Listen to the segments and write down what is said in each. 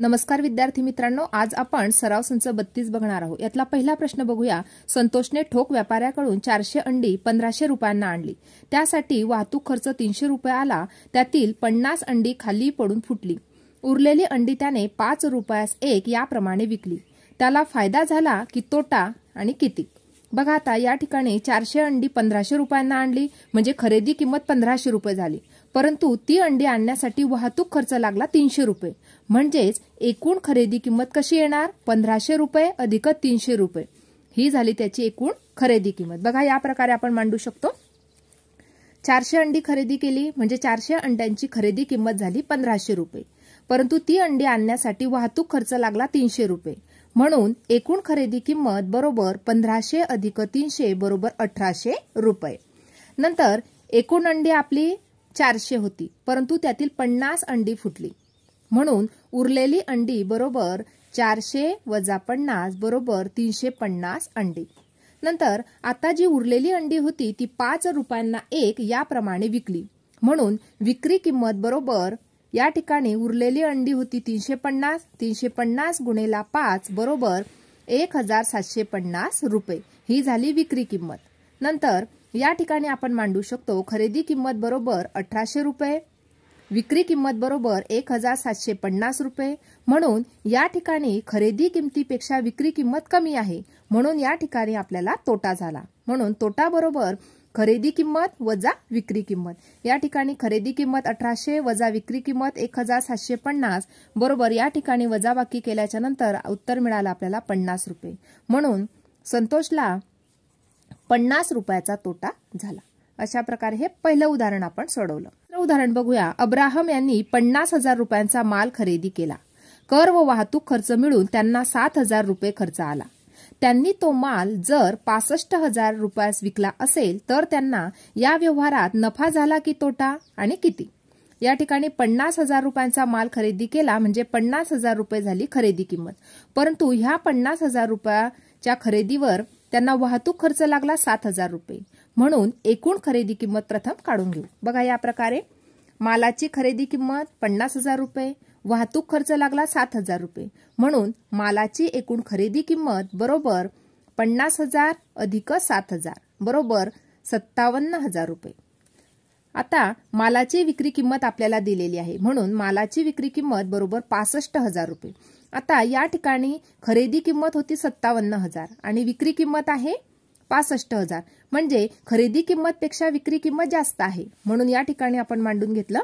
नमस्कार विद्यार्थी मित्रांनो आज आपण सराव संच बत्तीस बघणार आहोत यातला पहिला प्रश्न बघूया संतोषने ठोक व्यापाऱ्याकडून चारशे अंडी पंधराशे रुपयांना आणली त्यासाठी वाहतूक खर्च तीनशे रुपये आला त्यातील पन्नास अंडी खाली पडून फुटली उरलेली अंडी त्याने पाच रुपयास एक याप्रमाणे विकली त्याला फायदा झाला की तोटा आणि किती बघा आता या ठिकाणी चारशे अंडी पंधराशे रुपयांना आणली म्हणजे खरेदी किंमत पंधराशे रुपये झाली परंतु ती अंडी आणण्यासाठी वाहतूक खर्च लागला तीनशे रुपये म्हणजेच एकूण खरेदी किंमत कशी येणार पंधराशे रुपये अधिक तीनशे रुपये ही झाली त्याची एकूण खरेदी किंमत बघा या प्रकारे आपण मांडू शकतो चारशे अंडी खरेदी केली म्हणजे चारशे अंड्यांची खरेदी किंमत झाली पंधराशे रुपये परंतु ती अंडी आणण्यासाठी वाहतूक खर्च लागला तीनशे रुपये म्हणून एकूण खरेदी किंमत बरोबर पंधराशे अधिक तीनशे बरोबर अठराशे रुपये नंतर एकूण अंडी आपली चारशे होती परंतु त्यातील पन्नास अंडी फुटली म्हणून उरलेली अंडी बरोबर चारशे वजा पन्नास बरोबर तीनशे पन्नास अंडी नंतर आता जी उरलेली अंडी होती ती पाच रुपयांना एक याप्रमाणे विकली म्हणून विक्री किंमत बरोबर या ठिकाणी उरलेली अंडी होती तीनशे पन्नास तीनशे पन्नास गुणेला पाच बरोबर एक हजार सातशे पन्नास रुपये ही झाली विक्री किंमत नंतर या ठिकाणी आपण मांडू शकतो खरेदी किंमत बरोबर अठराशे रुपये विक्री किंमत बरोबर एक हजार सातशे पन्नास रुपये म्हणून या ठिकाणी खरेदी किमतीपेक्षा विक्री किंमत कमी आहे म्हणून या ठिकाणी आपल्याला तोटा झाला म्हणून तोटा बरोबर खरेदी किंमत वजा विक्री किंमत या ठिकाणी खरेदी किंमत अठराशे वजा विक्री किंमत एक हजार सातशे पन्नास बरोबर या ठिकाणी वजाबाकी केल्याच्या नंतर उत्तर मिळालं आपल्याला पन्नास रुपये म्हणून संतोषला पन्नास रुपयाचा तोटा झाला अशा प्रकारे हे पहिलं उदाहरण आपण सोडवलं उदाहरण बघूया अब्राहम यांनी पन्नास हजार रुपयांचा माल खरेदी केला कर व वाहतूक खर्च मिळून त्यांना सात हजार रुपये खर्च आला त्यांनी तो माल जर पासष्ट हजार रुपयास विकला असेल तर त्यांना या व्यवहारात नफा झाला की तोटा आणि किती या ठिकाणी पन्नास हजार रुपयांचा माल खरेदी केला म्हणजे पन्नास हजार रुपये झाली खरेदी किंमत परंतु ह्या पन्नास हजार रुपयाच्या खरेदीवर त्यांना वाहतूक खर्च लागला सात हजार रुपये म्हणून एकूण खरेदी किंमत प्रथम काढून घेऊ बघा या प्रकारे मालाची खरेदी किंमत पन्नास हजार रुपये वाहतूक खर्च लागला सात हजार रुपये म्हणून मालाची एकूण खरेदी किंमत बरोबर पन्नास हजार अधिक सात हजार बरोबर सत्तावन्न हजार रुपये आता मालाची विक्री किंमत आपल्याला दिलेली आहे म्हणून मालाची विक्री किंमत बरोबर पासष्ट हजार रुपये आता या ठिकाणी खरेदी किंमत होती सत्तावन्न हजार आणि विक्री किंमत आहे पासष्ट हजार म्हणजे खरेदी किंमतपेक्षा विक्री किंमत जास्त आहे म्हणून या ठिकाणी आपण मांडून घेतलं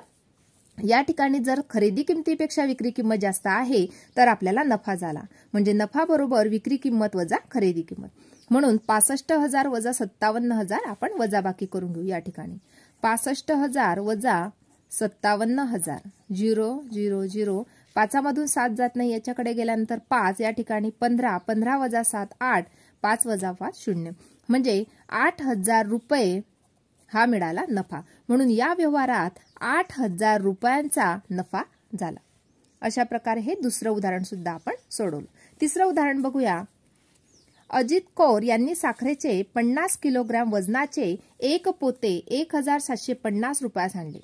या ठिकाणी जर खरेदी किमतीपेक्षा विक्री किंमत जास्त आहे तर आपल्याला नफा झाला म्हणजे नफा बरोबर विक्री किंमत वजा खरेदी किंमत म्हणून पासष्ट हजार वजा सत्तावन्न हजार आपण वजाबाकी करून घेऊ या ठिकाणी पासष्ट हजार वजा सत्तावन्न हजार झिरो झिरो झिरो पाचामधून सात जात नाही याच्याकडे गेल्यानंतर पाच या ठिकाणी पंधरा पंधरा वजा सात आठ पाच वजा पाच शून्य म्हणजे आठ हजार रुपये हा मिळाला नफा म्हणून या व्यवहारात आठ हजार रुपयांचा नफा झाला अशा प्रकारे हे दुसरं उदाहरण सुद्धा आपण सोडवलं तिसरं उदाहरण बघूया अजित कौर यांनी साखरेचे पन्नास किलोग्रॅम वजनाचे एक पोते एक हजार सातशे पन्नास रुपयास आणले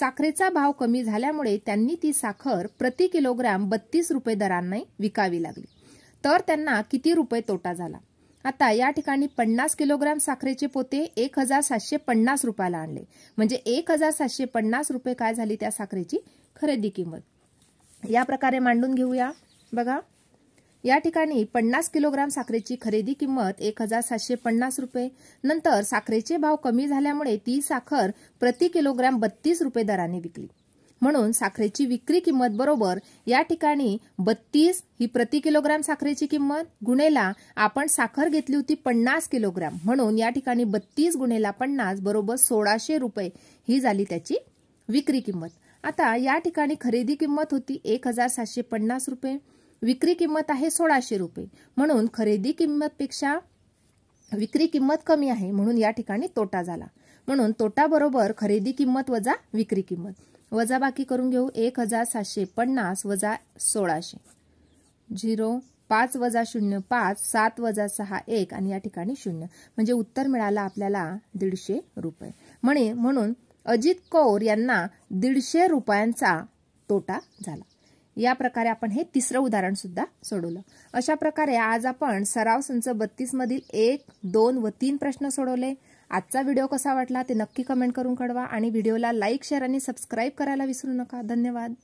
साखरेचा भाव कमी झाल्यामुळे त्यांनी ती साखर प्रति किलोग्रॅम बत्तीस रुपये दरांनी विकावी लागली तर त्यांना किती रुपये तोटा झाला आता या ठिकाणी पन्नास किलोग्राम साखरेचे पोते एक हजार सातशे पन्नास रुपयाला आणले म्हणजे एक हजार सातशे पन्नास रुपये काय झाली त्या साखरेची खरेदी किंमत या प्रकारे मांडून घेऊया बघा या ठिकाणी पन्नास किलोग्राम साखरेची खरेदी किंमत एक हजार सातशे पन्नास रुपये नंतर साखरेचे भाव कमी झाल्यामुळे ती साखर प्रति किलोग्राम बत्तीस रुपये दराने विकली म्हणून साखरेची विक्री किंमत बरोबर या ठिकाणी बत्तीस ही प्रति किलोग्राम साखरेची किंमत गुणेला आपण साखर घेतली होती पन्नास किलोग्राम म्हणून या ठिकाणी बत्तीस गुणेला पन्नास बरोबर सोळाशे रुपये ही झाली त्याची विक्री किंमत आता या ठिकाणी खरेदी किंमत होती एक हजार सातशे पन्नास रुपये विक्री किंमत आहे सोळाशे रुपये म्हणून खरेदी किंमतपेक्षा विक्री किंमत कमी आहे म्हणून या ठिकाणी तोटा झाला म्हणून तोटा बरोबर खरेदी किंमत वजा विक्री किंमत वजाबाकी करून घेऊ एक हजार सातशे पन्नास वजा सोळाशे झिरो पाच वजा शून्य पाच सात वजा सहा एक आणि या ठिकाणी शून्य म्हणजे उत्तर मिळालं आपल्याला दीडशे रुपये म्हणे म्हणून अजित कौर यांना दीडशे रुपयांचा तोटा झाला या प्रकारे आपण हे तिसरं उदाहरण सुद्धा सोडवलं अशा प्रकारे आज आपण सराव संच बत्तीस मधील एक दोन व तीन प्रश्न सोडवले आजचा व्हिडिओ कसा वाटला ते नक्की कमेंट करून कळवा आणि व्हिडिओला लाईक शेअर आणि सबस्क्राईब करायला विसरू नका धन्यवाद